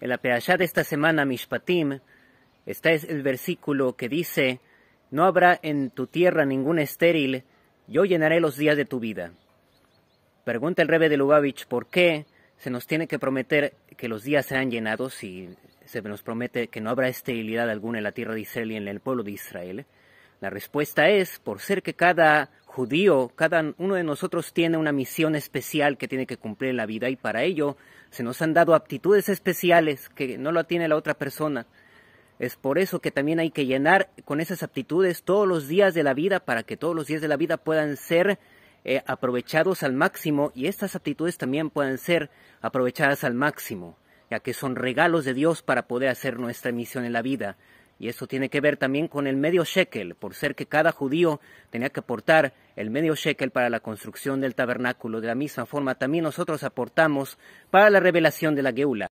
En la de esta semana, Mishpatim, está es el versículo que dice, No habrá en tu tierra ningún estéril, yo llenaré los días de tu vida. Pregunta el rebe de Lubavitch, ¿por qué se nos tiene que prometer que los días sean llenados y se nos promete que no habrá esterilidad alguna en la tierra de Israel y en el pueblo de Israel? La respuesta es, por ser que cada judío, cada uno de nosotros tiene una misión especial que tiene que cumplir en la vida y para ello se nos han dado aptitudes especiales que no lo tiene la otra persona. Es por eso que también hay que llenar con esas aptitudes todos los días de la vida para que todos los días de la vida puedan ser eh, aprovechados al máximo y estas aptitudes también puedan ser aprovechadas al máximo, ya que son regalos de Dios para poder hacer nuestra misión en la vida. Y eso tiene que ver también con el medio shekel, por ser que cada judío tenía que aportar el medio shekel para la construcción del tabernáculo. De la misma forma, también nosotros aportamos para la revelación de la Geula.